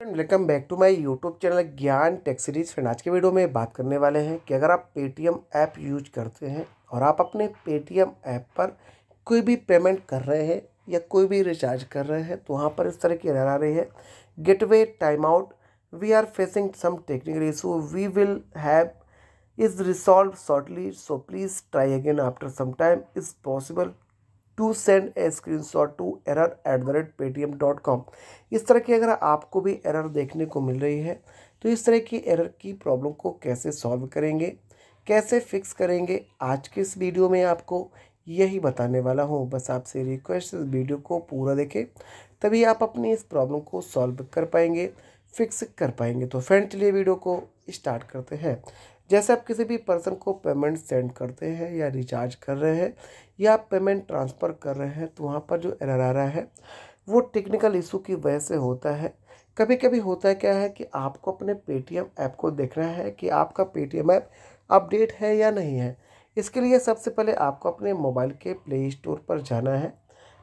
friend welcome back to my YouTube channel Gyan tech series friend आज के video में बात करने वाले हैं कि अगर आप पेटीएम ऐप यूज करते हैं और आप अपने पेटीएम ऐप पर कोई भी पेमेंट कर रहे हैं या कोई भी रिचार्ज कर रहे हैं तो वहाँ पर इस तरह की एरर आ रही है gateway time out we are facing some technical issue we will have is resolve shortly so please try again after some time is possible to send a screenshot to error at the rate Paytm dot com इस तरह की अगर आपको भी error देखने को मिल रही है तो इस तरह की एरर की प्रॉब्लम को कैसे सॉल्व करेंगे कैसे फिक्स करेंगे आज के इस वीडियो में आपको यही बताने वाला हूँ बस आपसे रिक्वेस्ट इस वीडियो को पूरा देखें तभी आप अपनी इस प्रॉब्लम को सॉल्व कर पाएंगे फिक्स कर पाएंगे तो फ्रेंड चलिए वीडियो को स्टार्ट करते हैं जैसे आप किसी भी पर्सन को पेमेंट सेंड करते हैं या रिचार्ज कर रहे हैं या पेमेंट ट्रांसफ़र कर रहे हैं तो वहाँ पर जो एरर आ रहा है वो टेक्निकल इशू की वजह से होता है कभी कभी होता क्या है कि आपको अपने पेटीएम ऐप को देखना है कि आपका पेटीएम ऐप अपडेट है या नहीं है इसके लिए सबसे पहले आपको अपने मोबाइल के प्ले स्टोर पर जाना है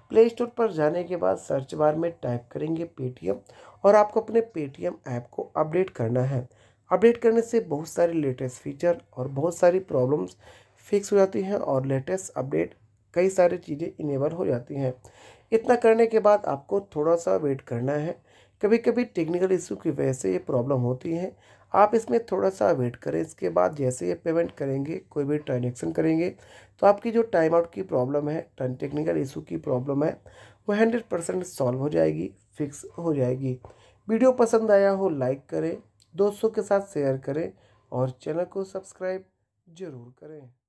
प्ले स्टोर पर जाने के बाद सर्च बार में टाइप करेंगे पेटीएम और आपको अपने पेटीएम ऐप को अपडेट करना है अपडेट करने से बहुत सारे लेटेस्ट फीचर और बहुत सारी प्रॉब्लम्स फिक्स हो जाती हैं और लेटेस्ट अपडेट कई सारी चीज़ें इनेबल हो जाती हैं इतना करने के बाद आपको थोड़ा सा वेट करना है कभी कभी टेक्निकल इशू की वजह से ये प्रॉब्लम होती है आप इसमें थोड़ा सा वेट करें इसके बाद जैसे ये पेमेंट करेंगे कोई भी ट्रांजेक्शन करेंगे तो आपकी जो टाइम आउट की प्रॉब्लम है टेक्निकल इशू की प्रॉब्लम है वो हंड्रेड परसेंट सॉल्व हो जाएगी फिक्स हो जाएगी वीडियो पसंद आया हो लाइक करें दोस्तों के साथ शेयर करें और चैनल को सब्सक्राइब ज़रूर करें